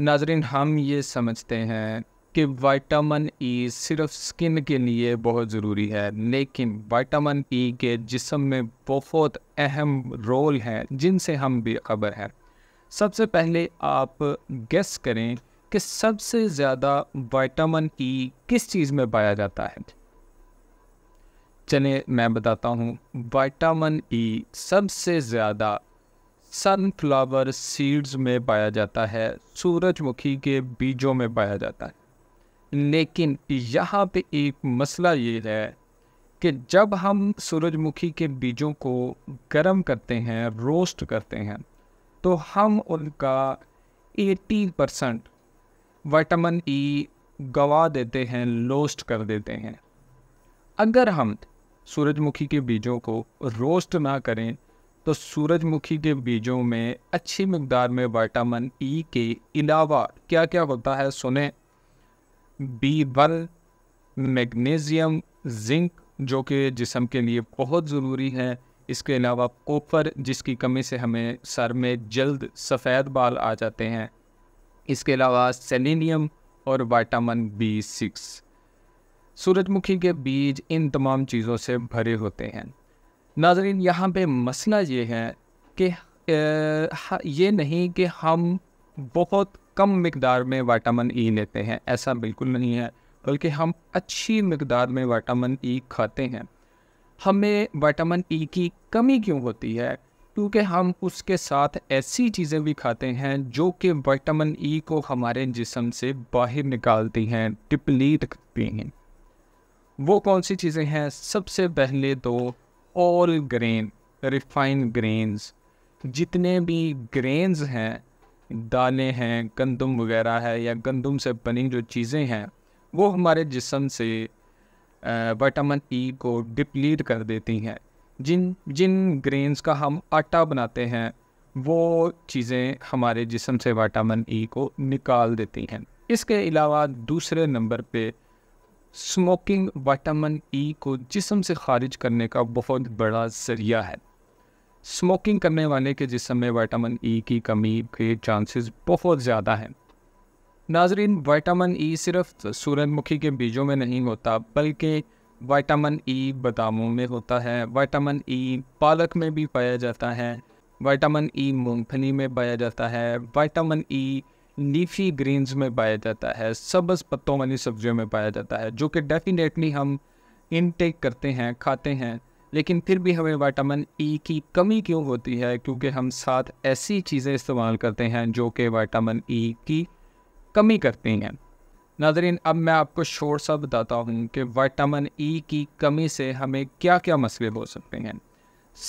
नाजरीन हम ये समझते हैं कि विटामिन ई e सिर्फ स्किन के लिए बहुत ज़रूरी है लेकिन विटामिन ई e के जिसम में बहुत अहम रोल है जिनसे हम बेखबर हैं सबसे पहले आप गेस करें कि सबसे ज़्यादा विटामिन ई e किस चीज़ में पाया जाता है चले मैं बताता हूँ विटामिन ई सबसे ज़्यादा सनफ्लावर सीड्स में पाया जाता है सूरजमुखी के बीजों में पाया जाता है लेकिन यहाँ पे एक मसला ये है कि जब हम सूरजमुखी के बीजों को गर्म करते हैं रोस्ट करते हैं तो हम उनका 80 परसेंट वाइटामिन ई गवा देते हैं लोस्ट कर देते हैं अगर हम सूरजमुखी के बीजों को रोस्ट ना करें तो सूरजमुखी के बीजों में अच्छी मकदार में वाइटामिन ई e के अलावा क्या क्या होता है सुने बी वन मैग्नीशियम जिंक जो कि जिसम के लिए बहुत ज़रूरी है इसके अलावा कोपर जिसकी कमी से हमें सर में जल्द सफ़ेद बाल आ जाते हैं इसके अलावा सेलिनियम और वाइटामिन बी सिक्स सूरजमुखी के बीज इन तमाम चीज़ों से भरे होते हैं नाजरीन यहाँ पे मसला ये है कि ये नहीं कि हम बहुत कम मकदार में वाटामिन ई लेते हैं ऐसा बिल्कुल नहीं है बल्कि हम अच्छी मकदार में वाटामिन ई खाते हैं हमें वाटामिन ई की कमी क्यों होती है क्योंकि हम उसके साथ ऐसी चीज़ें भी खाते हैं जो कि वाइटामिन ई को हमारे जिसम से बाहर निकालती हैं डिप्लीट करती हैं वो कौन सी चीज़ें हैं सबसे पहले तो ऑल ग्रेन रिफाइन ग्रेन्स जितने भी ग्रेन्स हैं दालें हैं गंदम वगैरह है या गंदम से बनी जो चीज़ें हैं वो हमारे जिसम से विटामिन ई e को डिप्लीट कर देती हैं जिन जिन ग्रेन्स का हम आटा बनाते हैं वो चीज़ें हमारे जिसम से विटामिन ई e को निकाल देती हैं इसके अलावा दूसरे नंबर पे स्मोकिंग विटामिन ई को जिसम से खारिज करने का बहुत बड़ा ज़रिया है स्मोकिंग करने वाले के जिसम में विटामिन ई e की कमी के चांसेस बहुत ज़्यादा हैं नाजरीन विटामिन ई e सिर्फ सूरजमुखी के बीजों में नहीं होता बल्कि विटामिन ई e बादामों में होता है विटामिन ई पालक में भी पाया जाता है विटामिन ई मूंगफली में पाया जाता है विटामिन ई लीफी ग्रीन्स में पाया जाता है सबस पत्तों वाली सब्जियों में पाया जाता है जो कि डेफिनेटली हम इनटेक करते हैं खाते हैं लेकिन फिर भी हमें वाइटामिन ई e की कमी क्यों होती है क्योंकि हम साथ ऐसी चीज़ें इस्तेमाल करते हैं जो कि वाइटामिन ई e की कमी करती हैं नाजरीन अब मैं आपको शोर सा बताता हूँ कि वाइटामिन ई e की कमी से हमें क्या क्या मसले हो सकते हैं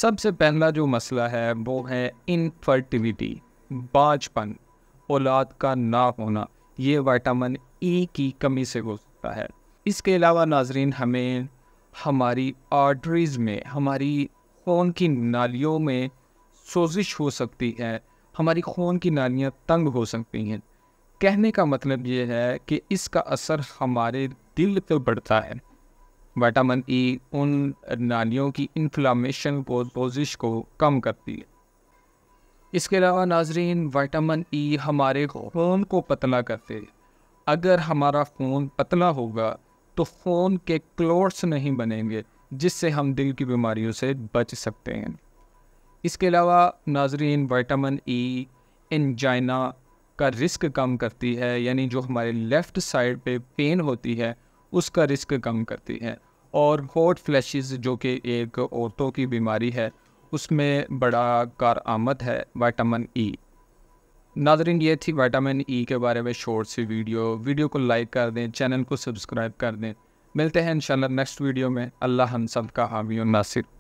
सबसे पहला जो मसला है वो है इनफर्टिलिटी बाजपन औलाद का ना होना ये वाइटामिन ई e की कमी से हो सकता है इसके अलावा नाजरीन हमें हमारी आर्टरीज़ में हमारी खून की नालियों में सोजिश हो सकती है हमारी खून की नालियाँ तंग हो सकती हैं कहने का मतलब ये है कि इसका असर हमारे दिल पर बढ़ता है विटामिन ई e उन नालियों की इन्फ्लामेशन को सोजिश को कम करती है इसके अलावा नाजरीन वाइटामिन ई e हमारे खून को पतला करते अगर हमारा खून पतला होगा तो खून के क्लोट्स नहीं बनेंगे जिससे हम दिल की बीमारियों से बच सकते हैं इसके अलावा नाजरीन वाइटामिन ई इंजाइना का रिस्क कम करती है यानी जो हमारे लेफ़्ट साइड पे पेन होती है उसका रिस्क कम करती है और हॉट फ्लैशेस जो कि एक औरतों की बीमारी है उसमें बड़ा कार आमद है वाइटामिन ई e. नाजरीन ये थी वाइटामिन ई e के बारे में शॉर्ट सी वीडियो वीडियो को लाइक कर दें चैनल को सब्सक्राइब कर दें मिलते हैं इंशाल्लाह नेक्स्ट वीडियो में अल्लाह हम सब का हामी और नासिर